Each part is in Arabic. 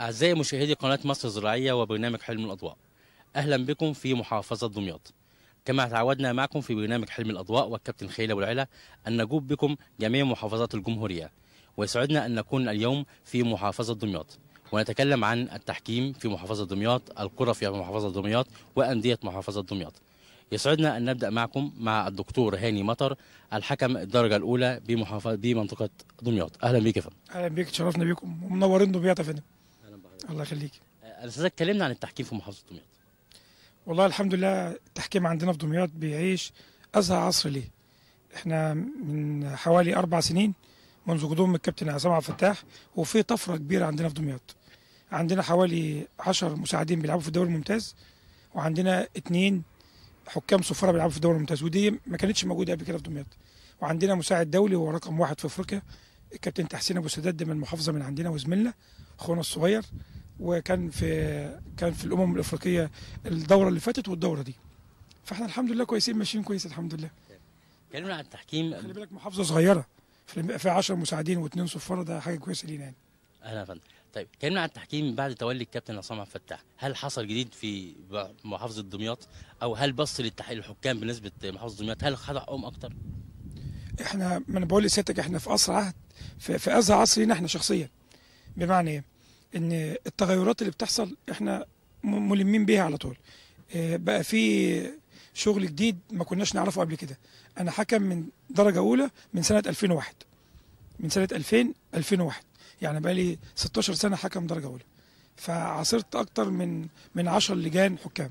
أعزائي مشاهدي قناة مصر الزراعية وبرنامج حلم الأضواء أهلا بكم في محافظة دمياط كما تعودنا معكم في برنامج حلم الأضواء والكابتن خيلة والعلا أن نجوب بكم جميع محافظات الجمهورية ويسعدنا أن نكون اليوم في محافظة دمياط ونتكلم عن التحكيم في محافظة دمياط القرى في محافظة دمياط وأندية محافظة دمياط يسعدنا أن نبدأ معكم مع الدكتور هاني مطر الحكم الدرجة الأولى بمحافظة بمنطقة دمياط أهلا بك يا فندم أهلا بك تشرفنا بكم ومنورين دمياط يا فندم الله يخليك الاستاذ اتكلمنا عن التحكيم في محافظه دمياط والله الحمد لله التحكيم عندنا في دمياط بيعيش ازهى عصر ليه احنا من حوالي اربع سنين منذ قدوم الكابتن عصام عبد الفتاح وفي طفره كبيره عندنا في دمياط عندنا حوالي 10 مساعدين بيلعبوا في الدوري الممتاز وعندنا اثنين حكام صفاره بيلعبوا في الدوري الممتاز ودي ما كانتش موجوده قبل كده في دمياط وعندنا مساعد دولي هو رقم واحد في افريقيا الكابتن تحسين ابو سداد من المحافظه من عندنا وزميلنا اخونا الصغير وكان في كان في الامم الافريقيه الدوره اللي فاتت والدوره دي فاحنا الحمد لله كويسين ماشيين كويس الحمد لله كلمنا عن التحكيم خلي بالك محافظه صغيره في 10 مساعدين واثنين صفاره ده حاجه كويسه لينا يعني اهلا يا فندم طيب كلمنا عن التحكيم بعد تولي الكابتن عصام عبد الفتاح هل حصل جديد في محافظه دمياط او هل بص للحكام بالنسبه محافظه دمياط هل خد حقهم أمم اكتر احنا ما انا بقول لسيادتك احنا في اسرع عهد في, في ازهى عصرنا احنا شخصيا بمعنى ايه ان التغيرات اللي بتحصل احنا ملمين بيها على طول آه، بقى في شغل جديد ما كناش نعرفه قبل كده انا حكم من درجه اولى من سنه 2001 من سنه 2000 2001 يعني بقى لي 16 سنه حكم درجه اولى فعاصرت اكتر من من 10 لجان حكام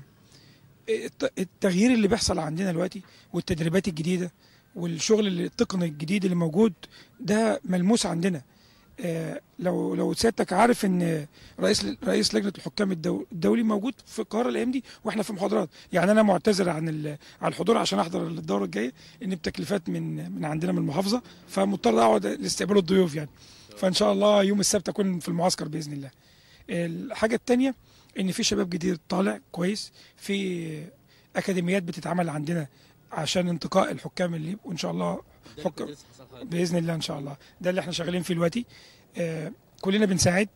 التغيير اللي بيحصل عندنا دلوقتي والتدريبات الجديده والشغل التقني الجديد اللي موجود ده ملموس عندنا آه، لو لو سيادتك عارف ان رئيس رئيس لجنه الحكام الدولي موجود في القاهره الايام دي واحنا في محاضرات يعني انا معتذر عن عن الحضور عشان احضر الدوره الجايه ان بتكلفات من من عندنا من المحافظه فمضطر اقعد لاستقبال الضيوف يعني فان شاء الله يوم السبت اكون في المعسكر باذن الله الحاجه الثانيه ان في شباب جديد طالع كويس في اكاديميات بتتعمل عندنا عشان انتقاء الحكام اللي يبقوا ان شاء الله حكام باذن الله ان شاء الله ده اللي احنا شغالين فيه دلوقتي آه كلنا بنساعد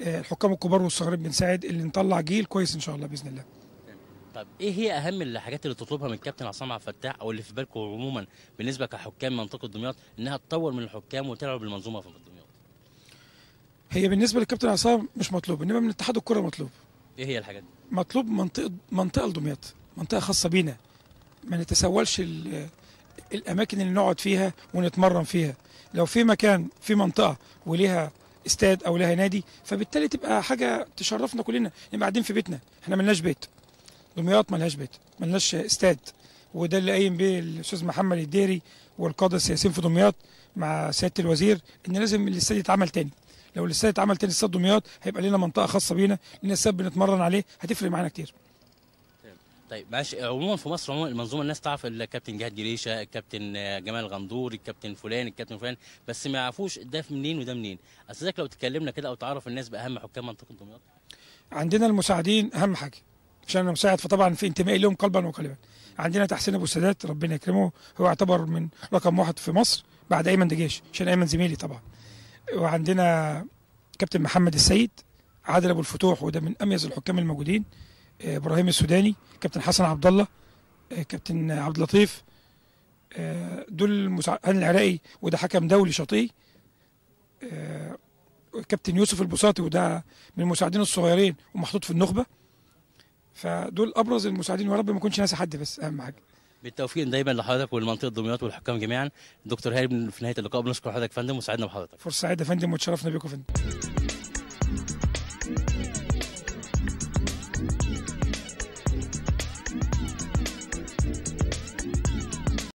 آه الحكام الكبار والصغيرين بنساعد اللي نطلع جيل كويس ان شاء الله باذن الله طب ايه هي اهم الحاجات اللي تطلبها من كابتن عصام عبد الفتاح او اللي في بالكم عموما بالنسبه كحكام منطقه دمياط انها تطور من الحكام وتلعب بالمنظومه في دمياط هي بالنسبه للكابتن عصام مش مطلوب انما من اتحاد الكره مطلوب ايه هي الحاجات دي مطلوب منطقه منطقه لدمياط منطقه خاصه بينا ما نتسولش الاماكن اللي نقعد فيها ونتمرن فيها لو في مكان في منطقه وليها استاد او لها نادي فبالتالي تبقى حاجه تشرفنا كلنا نبقى يعني قاعدين في بيتنا احنا ملناش بيت دمياط ملهاش بيت ملناش استاد وده اللي قايم بيه الاستاذ محمد الديري والقاده السياسيين في دمياط مع سياده الوزير ان لازم الاستاد يتعمل تاني لو الاستاد اتعمل تاني استاد دمياط هيبقى لنا منطقه خاصه بينا لنا استاد بنتمرن عليه هتفرق معانا كتير طيب معلش عموما في مصر عموما المنظومه الناس تعرف الكابتن جهاد جريشه الكابتن جمال غندور الكابتن فلان الكابتن فلان بس ما يعرفوش ده منين وده منين استاذك لو تكلمنا كده او تعرف الناس باهم حكام منطقه دمياط عندنا المساعدين اهم حاجه عشان انا مساعد فطبعا في انتمائي لهم قلبا وقالبا عندنا تحسين ابو السادات ربنا يكرمه هو يعتبر من رقم واحد في مصر بعد ايمن دجاش عشان ايمن زميلي طبعا وعندنا كابتن محمد السيد عادل ابو الفتوح وده من اميز الحكام الموجودين ابراهيم السوداني كابتن حسن عبد الله آه، كابتن عبد اللطيف آه، دول مساعد العراقي وده حكم دولي شاطئي آه، كابتن يوسف البساطي وده من المساعدين الصغيرين ومحطوط في النخبه فدول ابرز المساعدين ويا رب ما يكونش ناسي حد بس اهم حاجه بالتوفيق دايما لحضرتك والمنطقه دمياط والحكام جميعا دكتور هاري في نهايه اللقاء بنشكر حضرتك يا فندم وسعدنا بحضرتك فرصه سعيده يا فندم وتشرفنا بيكم يا فندم